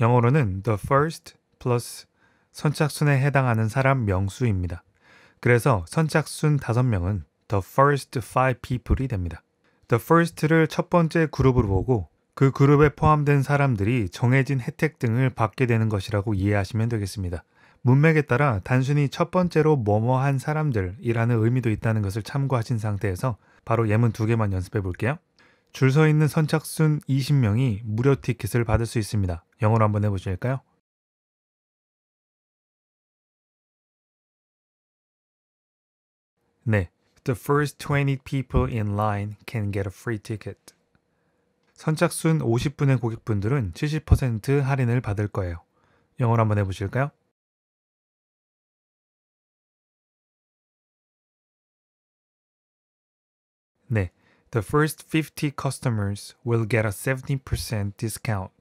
영어로는 the first plus 선착순에 해당하는 사람 명수입니다. 그래서 선착순 5명은 the first five people이 됩니다. the first를 첫 번째 그룹으로 보고 그 그룹에 포함된 사람들이 정해진 혜택 등을 받게 되는 것이라고 이해하시면 되겠습니다. 문맥에 따라 단순히 첫 번째로 뭐뭐한 사람들이라는 의미도 있다는 것을 참고하신 상태에서 바로 예문 두 개만 연습해 볼게요. 줄 서 있는 선착순 20명이 무료 티켓을 받을 수 있습니다. 영어로 한번 해보실까요? 네. The first 20 people in line can get a free ticket. 선착순 50분의 고객분들은 70% 할인을 받을 거예요. 영어로 한번 해보실까요? 네. The first 50 customers will get a 70% discount.